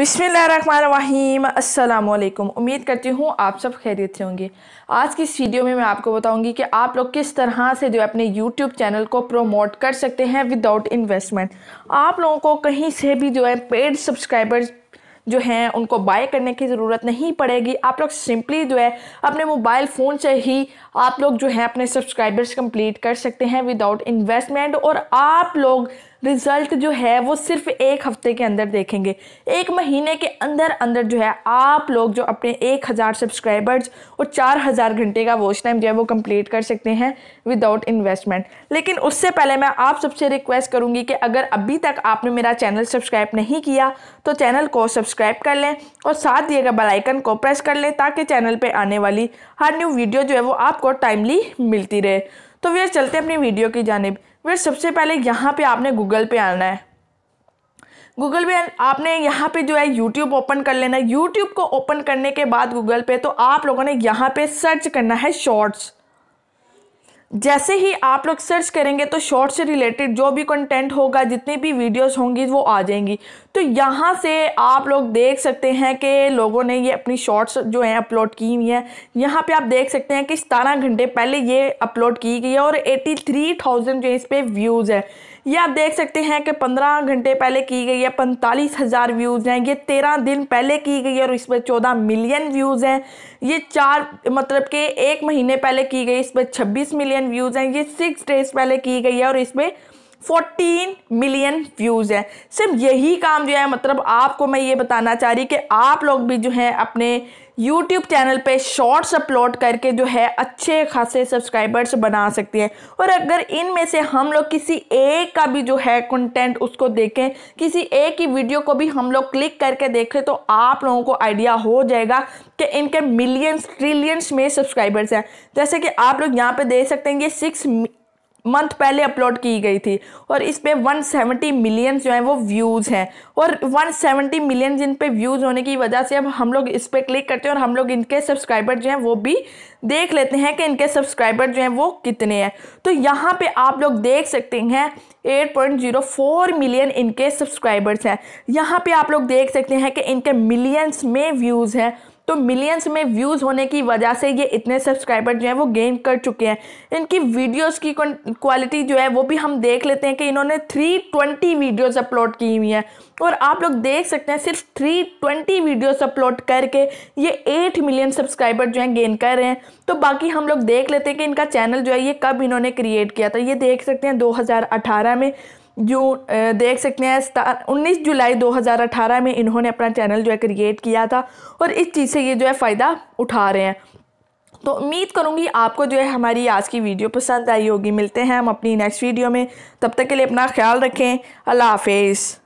अस्सलाम वालेकुम उम्मीद करती हूँ आप सब खैरियत से होंगे आज की इस वीडियो में मैं आपको बताऊँगी कि आप लोग किस तरह से जो है अपने YouTube चैनल को प्रमोट कर सकते हैं विदाउट इन्वेस्टमेंट आप लोगों को कहीं से भी जो है पेड सब्सक्राइबर्स जो हैं उनको बाय करने की ज़रूरत नहीं पड़ेगी आप लोग सिंपली जो है अपने मोबाइल फ़ोन से ही आप लोग जो है अपने सब्सक्राइबर्स कंप्लीट कर सकते हैं विदाउट इन्वेस्टमेंट और आप लोग रिज़ल्ट जो है वो सिर्फ एक हफ़्ते के अंदर देखेंगे एक महीने के अंदर अंदर जो है आप लोग जो अपने एक हज़ार सब्सक्राइबर्स और चार हज़ार घंटे का वॉच टाइम जो है वो कंप्लीट कर सकते हैं विदाउट इन्वेस्टमेंट लेकिन उससे पहले मैं आप सबसे रिक्वेस्ट करूँगी कि अगर अभी तक आपने मेरा चैनल सब्सक्राइब नहीं किया तो चैनल को सब्सक्राइब कर लें और साथ दिए गए बेलाइकन को प्रेस कर लें ताकि चैनल पर आने वाली हर न्यू वीडियो जो है वो आपको टाइमली मिलती रहे तो वे चलते अपनी वीडियो की जानब फिर सबसे पहले यहाँ पे आपने गूगल पे आना है गूगल पे आपने यहाँ पे जो है यूट्यूब ओपन कर लेना है यूट्यूब को ओपन करने के बाद गूगल पे तो आप लोगों ने यहाँ पे सर्च करना है शॉर्ट्स जैसे ही आप लोग सर्च करेंगे तो शॉर्ट से रिलेटेड जो भी कंटेंट होगा जितनी भी वीडियोस होंगी वो आ जाएंगी तो यहाँ से आप लोग देख सकते हैं कि लोगों ने ये अपनी शॉर्ट्स जो हैं अपलोड की हुई हैं यहाँ पे आप देख सकते हैं कि सतारह घंटे पहले ये अपलोड की गई है और 83,000 थ्री थाउजेंड जो इस पर व्यूज़ है ये आप देख सकते हैं कि पंद्रह घंटे पहले की गई है पैंतालीस हज़ार व्यूज़ हैं ये तेरह दिन पहले की गई है और इस पर चौदह मिलियन व्यूज़ हैं ये चार मतलब कि एक महीने पहले की गई इस पर छब्बीस मिलियन व्यूज़ हैं ये सिक्स डेज़ पहले की गई है और इस पर 14 मिलियन व्यूज़ है सिर्फ यही काम जो है मतलब आपको मैं ये बताना चाह रही कि आप लोग भी जो है अपने यूट्यूब चैनल पे शॉर्ट्स अपलोड करके जो है अच्छे खासे सब्सक्राइबर्स बना सकते हैं और अगर इनमें से हम लोग किसी एक का भी जो है कंटेंट उसको देखें किसी एक ही वीडियो को भी हम लोग क्लिक करके देखें तो आप लोगों को आइडिया हो जाएगा कि इनके मिलियंस ट्रिलियंस में सब्सक्राइबर्स हैं जैसे कि आप लोग यहाँ पे देख सकते हैं ये सिक्स मंथ पहले अपलोड की गई थी और इस पर वन सेवेंटी मिलियन जो हैं वो व्यूज़ हैं और वन सेवेंटी मिलियन जिन पे व्यूज़ होने की वजह से अब हम लोग इस पर क्लिक करते हैं और हम लोग इनके सब्सक्राइबर जो हैं वो भी देख लेते हैं कि इनके सब्सक्राइबर जो हैं वो कितने हैं तो यहाँ पे आप लोग देख सकते हैं eight point zero four million इनके सब्सक्राइबर्स हैं यहाँ पर आप लोग देख सकते हैं कि इनके मिलियंस में व्यूज़ हैं तो मिलियंस में व्यूज़ होने की वजह से ये इतने सब्सक्राइबर जो हैं वो गेन कर चुके हैं इनकी वीडियोस की क्वालिटी जो है वो भी हम देख लेते हैं कि इन्होंने 320 वीडियोस अपलोड की हुई हैं और आप लोग देख सकते हैं सिर्फ 320 वीडियोस अपलोड करके ये 8 मिलियन सब्सक्राइबर जो हैं गेन कर रहे हैं तो बाकी हम लोग देख लेते हैं कि इनका चैनल जो है ये कब इन्होंने क्रिएट किया था ये देख सकते हैं दो में जो देख सकते हैं उन्नीस जुलाई 2018 में इन्होंने अपना चैनल जो है क्रिएट किया था और इस चीज़ से ये जो है फ़ायदा उठा रहे हैं तो उम्मीद करूँगी आपको जो है हमारी आज की वीडियो पसंद आई होगी मिलते हैं हम अपनी नेक्स्ट वीडियो में तब तक के लिए अपना ख्याल रखें अल्लाह हाफिज़